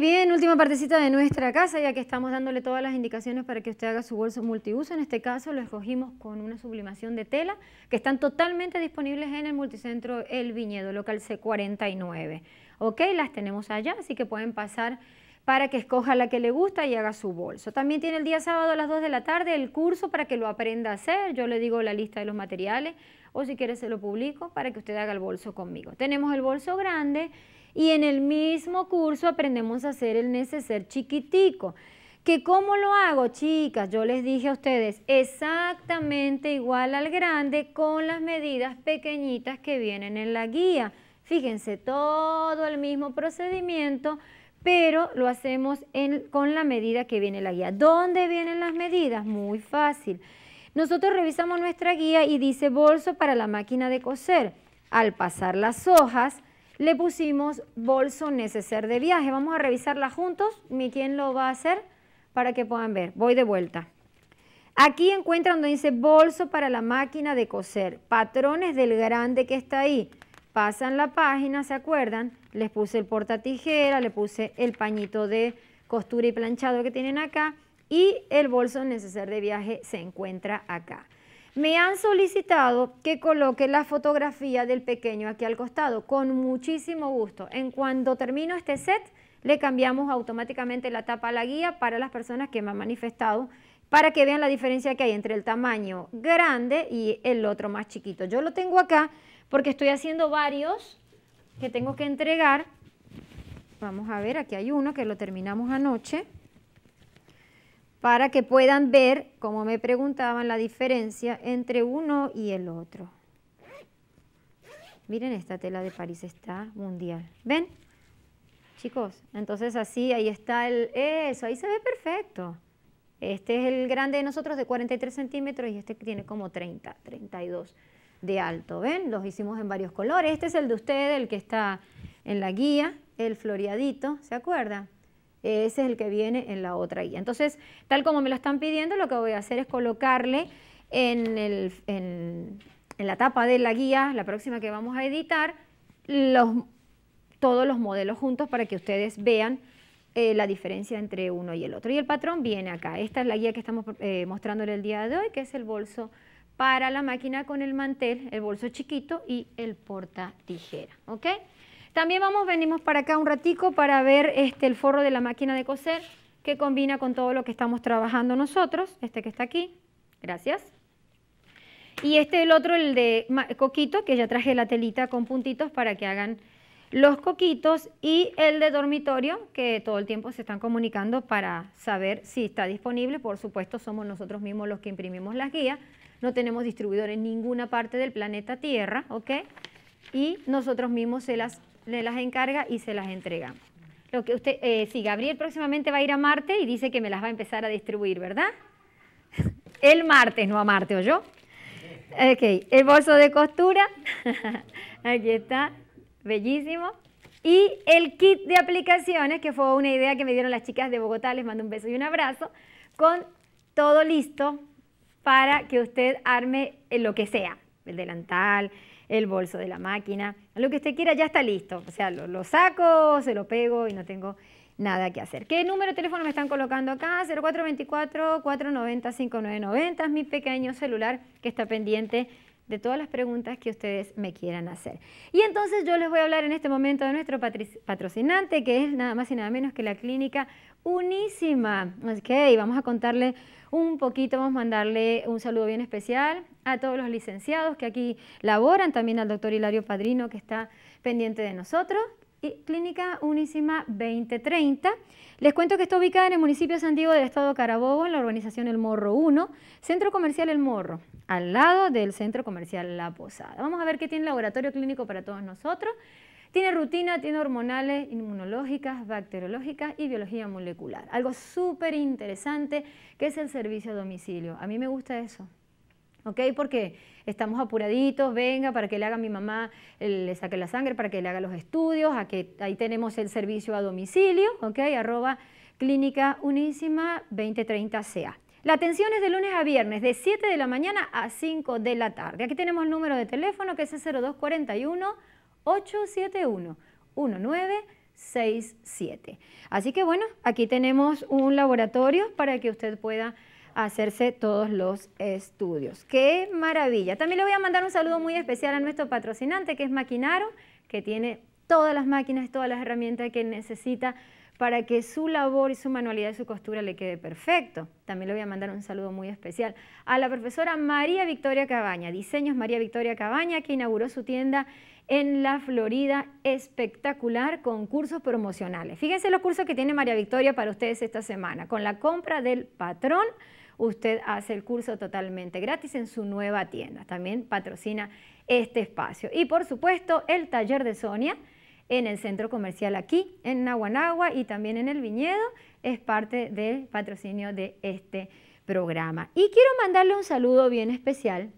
bien, última partecita de nuestra casa, ya que estamos dándole todas las indicaciones para que usted haga su bolso multiuso. En este caso lo escogimos con una sublimación de tela que están totalmente disponibles en el multicentro El Viñedo, local C49. Ok, las tenemos allá, así que pueden pasar para que escoja la que le gusta y haga su bolso. También tiene el día sábado a las 2 de la tarde el curso para que lo aprenda a hacer. Yo le digo la lista de los materiales o si quiere se lo publico para que usted haga el bolso conmigo. Tenemos el bolso grande y en el mismo curso aprendemos a hacer el neceser chiquitico. ¿Que ¿Cómo lo hago, chicas? Yo les dije a ustedes, exactamente igual al grande con las medidas pequeñitas que vienen en la guía. Fíjense, todo el mismo procedimiento pero lo hacemos con la medida que viene la guía. ¿Dónde vienen las medidas? Muy fácil. Nosotros revisamos nuestra guía y dice bolso para la máquina de coser. Al pasar las hojas, le pusimos bolso neceser de viaje. Vamos a revisarla juntos. ¿Quién lo va a hacer? Para que puedan ver. Voy de vuelta. Aquí encuentran donde dice bolso para la máquina de coser. Patrones del grande que está ahí pasan la página, ¿se acuerdan? Les puse el porta tijera le puse el pañito de costura y planchado que tienen acá y el bolso necesario de viaje se encuentra acá. Me han solicitado que coloque la fotografía del pequeño aquí al costado, con muchísimo gusto. En cuanto termino este set, le cambiamos automáticamente la tapa a la guía para las personas que me han manifestado para que vean la diferencia que hay entre el tamaño grande y el otro más chiquito. Yo lo tengo acá porque estoy haciendo varios que tengo que entregar. Vamos a ver, aquí hay uno que lo terminamos anoche, para que puedan ver, como me preguntaban, la diferencia entre uno y el otro. Miren, esta tela de París está mundial. ¿Ven? Chicos, entonces así, ahí está el... Eso, ahí se ve perfecto. Este es el grande de nosotros de 43 centímetros y este tiene como 30, 32 de alto. ¿Ven? Los hicimos en varios colores. Este es el de usted, el que está en la guía, el floreadito, ¿se acuerda? Ese es el que viene en la otra guía. Entonces, tal como me lo están pidiendo, lo que voy a hacer es colocarle en, la tapa de la guía, la próxima que vamos a editar, todos los modelos juntos para que ustedes vean eh, la diferencia entre uno y el otro. Y el patrón viene acá. Esta es la guía que estamos mostrando eh, mostrándole el día de hoy, que es el bolso para la máquina con el mantel, el bolso chiquito y el porta tijera, ¿ok? También vamos, venimos para acá un ratico para ver este, el forro de la máquina de coser que combina con todo lo que estamos trabajando nosotros, este que está aquí, gracias. Y este el otro, el de coquito, que ya traje la telita con puntitos para que hagan los coquitos y el de dormitorio, que todo el tiempo se están comunicando para saber si está disponible. Por supuesto, somos nosotros mismos los que imprimimos las guías, no tenemos distribuidor en ninguna parte del planeta Tierra, ¿ok? Y nosotros mismos se las, las encarga y se las entregamos. Lo que usted, eh, sí, Gabriel próximamente va a ir a Marte y dice que me las va a empezar a distribuir, ¿verdad? El martes, no a Marte, ¿o yo? Ok, el bolso de costura, aquí está, bellísimo. Y el kit de aplicaciones, que fue una idea que me dieron las chicas de Bogotá, les mando un beso y un abrazo, con todo listo para que usted arme eh, lo que sea, el delantal, el bolso de la máquina, lo que usted quiera, ya está listo. O sea, lo, saco, se lo pego y no tengo nada que hacer. ¿Qué número de teléfono me están colocando acá? 0424-490-5990 es mi pequeño celular que está pendiente de todas las preguntas que ustedes me quieran hacer. Y entonces yo les voy a hablar en este momento de nuestro patrocinante, que es nada más y nada menos que la clínica Unísima. Ok, vamos a contarle un poquito, vamos a mandarle un saludo bien especial a todos los licenciados que aquí laboran, también al doctor Hilario Padrino que está pendiente de nosotros y eh, Clínica Unísima 2030. Les cuento que está ubicada en el municipio de San del Estado de Carabobo, en la organización El Morro 1, Centro Comercial El Morro, al lado del Centro Comercial La Posada. Vamos a ver qué tiene el laboratorio clínico para todos nosotros. Tiene rutina, tiene hormonales, inmunológicas, bacteriológicas y biología molecular. Algo súper interesante que es el servicio a domicilio. A mí me gusta eso. ¿ok? Porque estamos apuraditos, venga, para que le haga mi mamá, eh, le saque la sangre, para que le haga los estudios, ahí tenemos el servicio a domicilio, ¿ok? Arroba clínica unísima 2030CA. La atención es de lunes a viernes, de 7 de la mañana a 5 de la tarde. Aquí tenemos el número de teléfono que es 0241 871 1967. Así que bueno, aquí tenemos un laboratorio para que usted pueda hacerse todos los estudios. ¡Qué maravilla! También le voy a mandar un saludo muy especial a nuestro patrocinante que es Maquinaro, que tiene todas las máquinas, todas las herramientas que necesita para que su labor y su manualidad y su costura le quede perfecto. También le voy a mandar un saludo muy especial a la profesora María Victoria Cabaña, Diseños María Victoria Cabaña, que inauguró su tienda en la Florida espectacular con cursos promocionales. Fíjense los cursos que tiene María Victoria para ustedes esta semana, con la compra del patrón usted hace el curso totalmente gratis en su nueva tienda. También patrocina este espacio. Y por supuesto, el taller de Sonia en el centro comercial aquí, en Naguanagua y también en el viñedo, es parte del patrocinio de este programa. Y quiero mandarle un saludo bien especial,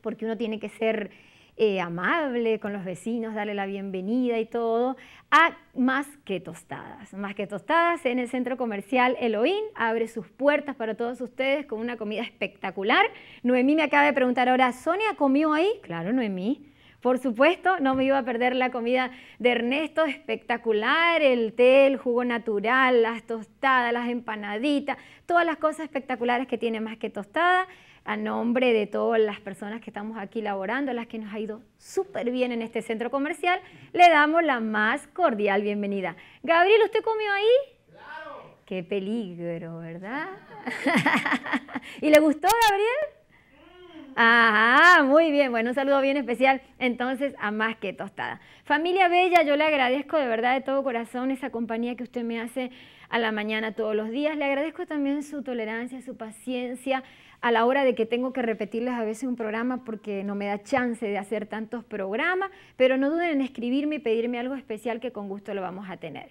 porque uno tiene que ser eh, amable con los vecinos, darle la bienvenida y todo, a Más que Tostadas. Más que Tostadas en el centro comercial Elohim abre sus puertas para todos ustedes con una comida espectacular. Noemí me acaba de preguntar ahora, ¿Sonia comió ahí? Claro, Noemí. Por supuesto, no me iba a perder la comida de Ernesto, espectacular, el té, el jugo natural, las tostadas, las empanaditas, todas las cosas espectaculares que tiene más que Tostadas a nombre de todas las personas que estamos aquí laborando, las que nos ha ido súper bien en este centro comercial, le damos la más cordial bienvenida. Gabriel, ¿usted comió ahí? ¡Claro! ¡Qué peligro, ¿verdad? ¿Y le gustó, Gabriel? Mm. Ajá, muy bien. Bueno, un saludo bien especial entonces a Más que Tostada. Familia Bella, yo le agradezco de verdad de todo corazón esa compañía que usted me hace a la mañana todos los días. Le agradezco también su tolerancia, su paciencia, a la hora de que tengo que repetirles a veces un programa porque no me da chance de hacer tantos programas, pero no duden en escribirme y pedirme algo especial que con gusto lo vamos a tener.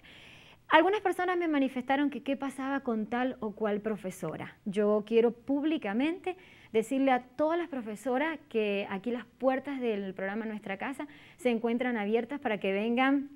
Algunas personas me manifestaron que qué pasaba con tal o cual profesora. Yo quiero públicamente decirle a todas las profesoras que aquí las puertas del programa Nuestra Casa se encuentran abiertas para que vengan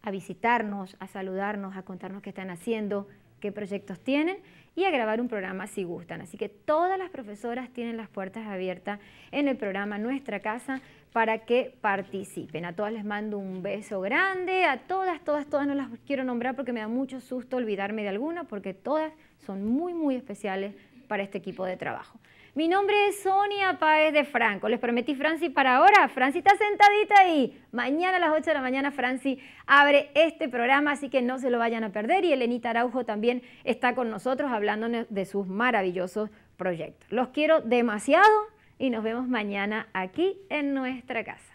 a visitarnos, a saludarnos, a contarnos qué están haciendo, qué proyectos tienen y a grabar un programa si gustan. Así que todas las profesoras tienen las puertas abiertas en el programa Nuestra Casa para que participen. A todas les mando un beso grande, a todas, todas, todas no las quiero nombrar porque me da mucho susto olvidarme de alguna porque todas son muy, muy especiales para este equipo de trabajo. Mi nombre es Sonia Páez de Franco. Les prometí Franci para ahora. Franci está sentadita ahí. Mañana a las 8 de la mañana Franci abre este programa, así que no se lo vayan a perder. Y Elenita Araujo también está con nosotros hablándonos de sus maravillosos proyectos. Los quiero demasiado y nos vemos mañana aquí en nuestra casa.